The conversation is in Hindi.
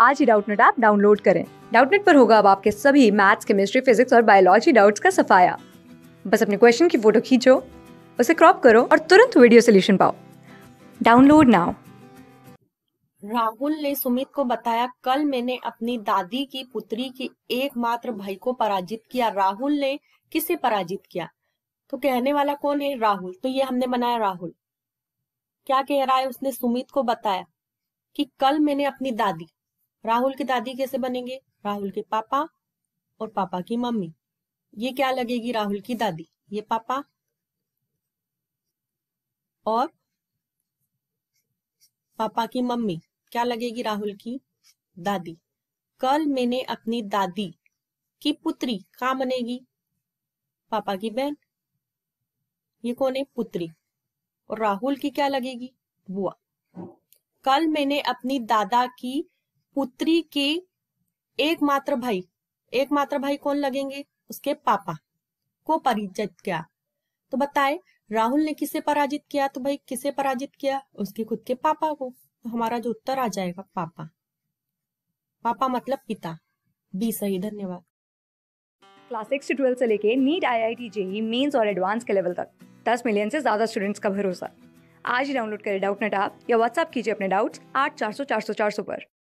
आज ही डाउटनेट ऐप डाउनलोड करें डाउटनेट पर होगा अब आपके सभी मैथ्स केमिस्ट्री फिजिक्स और बायोलॉजी डाउट्स का सफाया बस अपने क्वेश्चन की फोटो खींचो उसे क्रॉप करो और तुरंत वीडियो सोल्यूशन पाओ डाउनलोड नाउ राहुल ने सुमित को बताया कल मैंने अपनी दादी की पुत्री की एकमात्र भाई को पराजित किया राहुल ने किसे पराजित किया तो कहने वाला कौन है राहुल तो ये हमने बनाया राहुल क्या कह रहा है उसने सुमित को बताया कि कल मैंने अपनी दादी राहुल की दादी कैसे बनेंगे राहुल के पापा और पापा की मम्मी ये क्या लगेगी राहुल की दादी ये पापा और पापा की मम्मी क्या लगेगी राहुल की दादी कल मैंने अपनी दादी की पुत्री कहा बनेगी पापा की बहन ये कौन है पुत्री और राहुल की क्या लगेगी बुआ कल मैंने अपनी दादा की पुत्री के एकमात्र भाई एकमात्र भाई कौन लगेंगे उसके पापा को परिचित किया तो बताए राहुल ने किसे पराजित किया तो भाई किसे पराजित किया उसके खुद के पापा को तो हमारा जो उत्तर आ जाएगा पापा पापा मतलब पिता बी सही धन्यवाद क्लास सिक्स से ट्वेल्थ से लेके NEET I I T JEE mains और एडवांस के लेवल तक दस मिलियन से ज्यादा स्टूडेंट्स का भरोसा आज ही डाउनलोड करें डाउट नेट आप या व्हाट्सअप कीजिए अपने डाउट्स आठ चार सौ चार सौ चार सौ पर